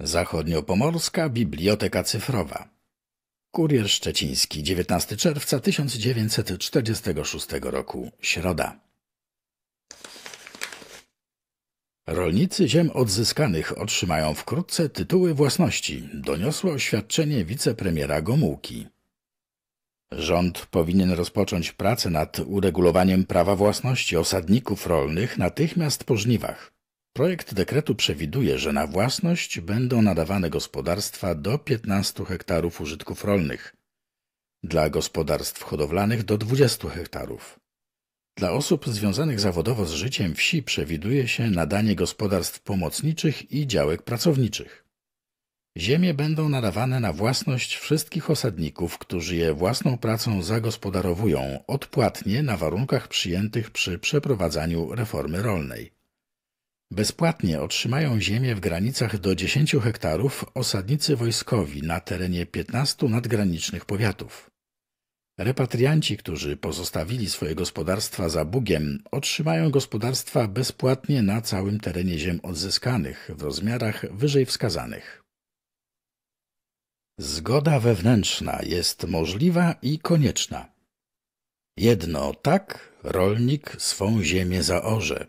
Zachodniopomorska Biblioteka Cyfrowa. Kurier Szczeciński, 19 czerwca 1946 roku, środa. Rolnicy ziem odzyskanych otrzymają wkrótce tytuły własności, doniosło oświadczenie wicepremiera Gomułki. Rząd powinien rozpocząć pracę nad uregulowaniem prawa własności osadników rolnych natychmiast po żniwach. Projekt dekretu przewiduje, że na własność będą nadawane gospodarstwa do 15 hektarów użytków rolnych, dla gospodarstw hodowlanych do 20 hektarów. Dla osób związanych zawodowo z życiem wsi przewiduje się nadanie gospodarstw pomocniczych i działek pracowniczych. Ziemie będą nadawane na własność wszystkich osadników, którzy je własną pracą zagospodarowują odpłatnie na warunkach przyjętych przy przeprowadzaniu reformy rolnej. Bezpłatnie otrzymają ziemię w granicach do 10 hektarów osadnicy wojskowi na terenie 15 nadgranicznych powiatów. Repatrianci, którzy pozostawili swoje gospodarstwa za Bugiem, otrzymają gospodarstwa bezpłatnie na całym terenie ziem odzyskanych w rozmiarach wyżej wskazanych. Zgoda wewnętrzna jest możliwa i konieczna. Jedno tak rolnik swą ziemię zaorze,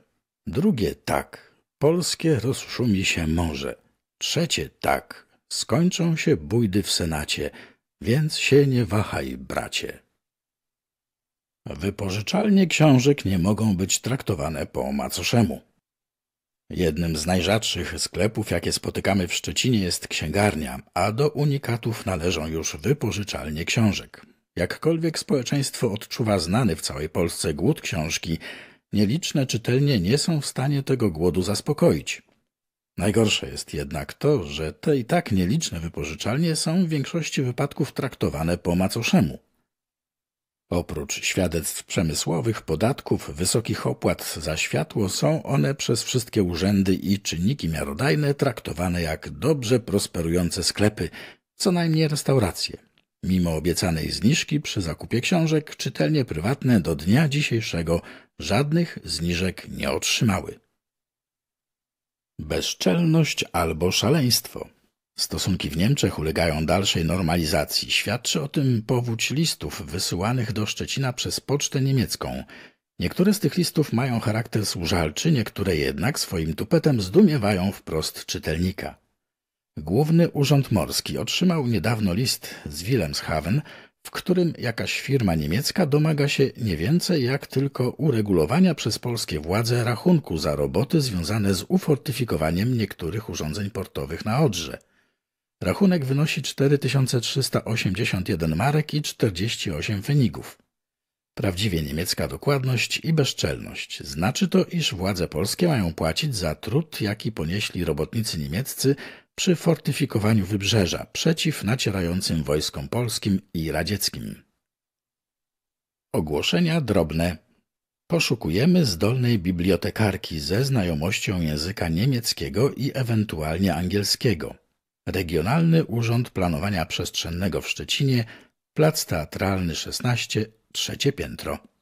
drugie tak Polskie rozszumi się może. Trzecie tak. Skończą się bójdy w Senacie, więc się nie wahaj, bracie. Wypożyczalnie książek nie mogą być traktowane po macoszemu. Jednym z najrzadszych sklepów, jakie spotykamy w Szczecinie, jest księgarnia, a do unikatów należą już wypożyczalnie książek. Jakkolwiek społeczeństwo odczuwa znany w całej Polsce głód książki, nieliczne czytelnie nie są w stanie tego głodu zaspokoić. Najgorsze jest jednak to, że te i tak nieliczne wypożyczalnie są w większości wypadków traktowane po macoszemu. Oprócz świadectw przemysłowych, podatków, wysokich opłat za światło są one przez wszystkie urzędy i czynniki miarodajne traktowane jak dobrze prosperujące sklepy, co najmniej restauracje. Mimo obiecanej zniżki przy zakupie książek, czytelnie prywatne do dnia dzisiejszego żadnych zniżek nie otrzymały. Bezczelność albo szaleństwo. Stosunki w Niemczech ulegają dalszej normalizacji. Świadczy o tym powódź listów wysyłanych do Szczecina przez pocztę niemiecką. Niektóre z tych listów mają charakter służalczy, niektóre jednak swoim tupetem zdumiewają wprost czytelnika. Główny Urząd Morski otrzymał niedawno list z Wilhelmshaven, w którym jakaś firma niemiecka domaga się nie więcej jak tylko uregulowania przez polskie władze rachunku za roboty związane z ufortyfikowaniem niektórych urządzeń portowych na Odrze. Rachunek wynosi 4381 marek i 48 fenigów. Prawdziwie niemiecka dokładność i bezczelność. Znaczy to, iż władze polskie mają płacić za trud, jaki ponieśli robotnicy niemieccy przy fortyfikowaniu wybrzeża przeciw nacierającym wojskom polskim i radzieckim. Ogłoszenia drobne. Poszukujemy zdolnej bibliotekarki ze znajomością języka niemieckiego i ewentualnie angielskiego. Regionalny Urząd Planowania Przestrzennego w Szczecinie, Plac Teatralny 16, trzecie piętro.